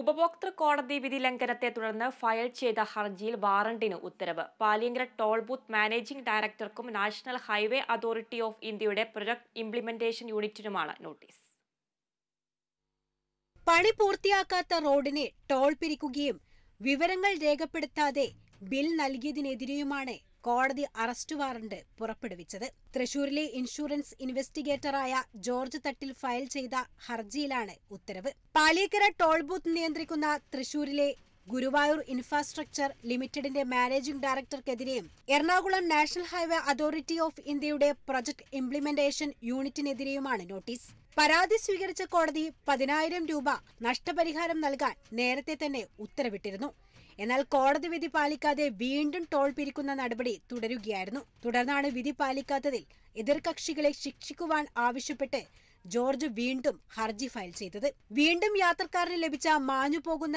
ഉപഭോക്തൃ കോടതി വിധി ലംഘനത്തെ തുടർന്ന് ഫയൽ ചെയ്ത ഹർജിയിൽ വാറണ്ടിന് ഉത്തരവ് പാലിയങ്കര ടോൾ ബൂത്ത് മാനേജിംഗ് ഡയറക്ടർക്കും നാഷണൽ ഹൈവേ അതോറിറ്റി ഓഫ് ഇന്ത്യയുടെ പ്രൊജക്ട് ഇംപ്ലിമെന്റേഷൻ യൂണിറ്റിനുമാണ് നോട്ടീസ് പണി പൂർത്തിയാക്കാത്ത റോഡിനെ ടോൾ പിരിക്കുകയും വിവരങ്ങൾ രേഖപ്പെടുത്താതെ ബിൽ നൽകിയതിനെതിരെയുമാണ് കോടതി അറസ്റ്റ് വാറണ്ട് പുറപ്പെടുവിച്ചത് തൃശൂരിലെ ഇൻഷുറൻസ് ഇൻവെസ്റ്റിഗേറ്ററായ ജോർജ് തട്ടിൽ ഫയൽ ചെയ്ത ഹർജിയിലാണ് ഉത്തരവ് പാലിയക്കര ടോൾ ബൂത്ത് നിയന്ത്രിക്കുന്ന തൃശൂരിലെ ഗുരുവായൂർ ഇൻഫ്രാസ്ട്രക്ചർ ലിമിറ്റഡിന്റെ മാനേജിംഗ് ഡയറക്ടർക്കെതിരെയും Ernakulam National Highway Authority of ഇന്ത്യയുടെ പ്രൊജക്ട് ഇംപ്ലിമെന്റേഷൻ യൂണിറ്റിനെതിരെയുമാണ് നോട്ടീസ് പരാതി സ്വീകരിച്ച കോടതി പതിനായിരം രൂപ നഷ്ടപരിഹാരം നൽകാൻ നേരത്തെ തന്നെ ഉത്തരവിട്ടിരുന്നു എന്നാൽ കോടതി വിധി പാലിക്കാതെ വീണ്ടും ടോൾ പിരിക്കുന്ന നടപടി തുടരുകയായിരുന്നു തുടർന്നാണ് വിധി പാലിക്കാത്തതിൽ എതിർകക്ഷികളെ ശിക്ഷിക്കുവാൻ ആവശ്യപ്പെട്ട് ജോർജ് വീണ്ടും ഹർജി ഫയൽ ചെയ്തത് വീണ്ടും യാത്രക്കാരന് ലഭിച്ച മാഞ്ഞുപോകുന്ന